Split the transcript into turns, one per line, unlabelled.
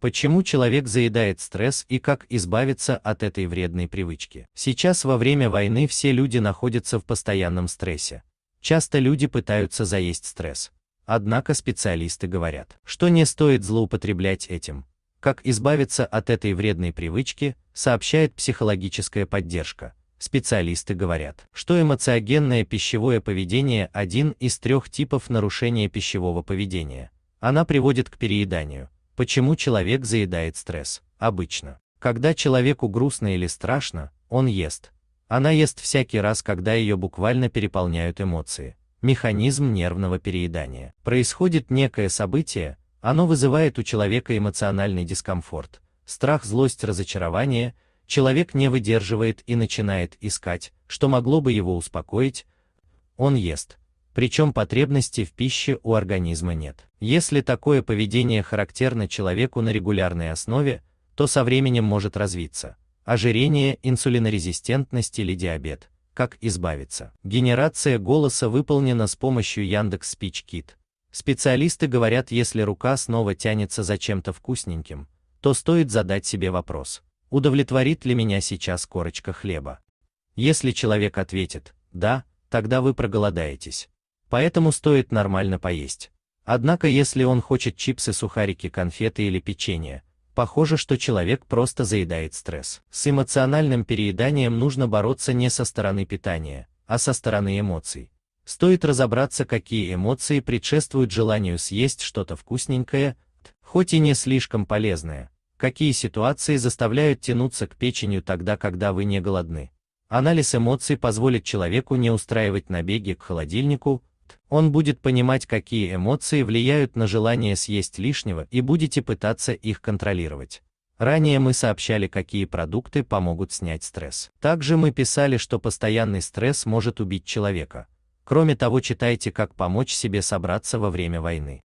Почему человек заедает стресс и как избавиться от этой вредной привычки? Сейчас во время войны все люди находятся в постоянном стрессе. Часто люди пытаются заесть стресс. Однако специалисты говорят, что не стоит злоупотреблять этим. Как избавиться от этой вредной привычки, сообщает психологическая поддержка. Специалисты говорят, что эмоциогенное пищевое поведение – один из трех типов нарушения пищевого поведения. Она приводит к перееданию, Почему человек заедает стресс? Обычно. Когда человеку грустно или страшно, он ест. Она ест всякий раз, когда ее буквально переполняют эмоции. Механизм нервного переедания. Происходит некое событие, оно вызывает у человека эмоциональный дискомфорт, страх, злость, разочарование, человек не выдерживает и начинает искать, что могло бы его успокоить, он ест причем потребности в пище у организма нет. Если такое поведение характерно человеку на регулярной основе, то со временем может развиться ожирение, инсулинорезистентность или диабет. Как избавиться? Генерация голоса выполнена с помощью Яндекс Спичкит. Специалисты говорят, если рука снова тянется за чем-то вкусненьким, то стоит задать себе вопрос, удовлетворит ли меня сейчас корочка хлеба? Если человек ответит «да», тогда вы проголодаетесь Поэтому стоит нормально поесть. Однако если он хочет чипсы, сухарики, конфеты или печенье, похоже, что человек просто заедает стресс. С эмоциональным перееданием нужно бороться не со стороны питания, а со стороны эмоций. Стоит разобраться, какие эмоции предшествуют желанию съесть что-то вкусненькое, хоть и не слишком полезное, какие ситуации заставляют тянуться к печенью тогда, когда вы не голодны. Анализ эмоций позволит человеку не устраивать набеги к холодильнику, он будет понимать, какие эмоции влияют на желание съесть лишнего и будете пытаться их контролировать. Ранее мы сообщали, какие продукты помогут снять стресс. Также мы писали, что постоянный стресс может убить человека. Кроме того, читайте, как помочь себе собраться во время войны.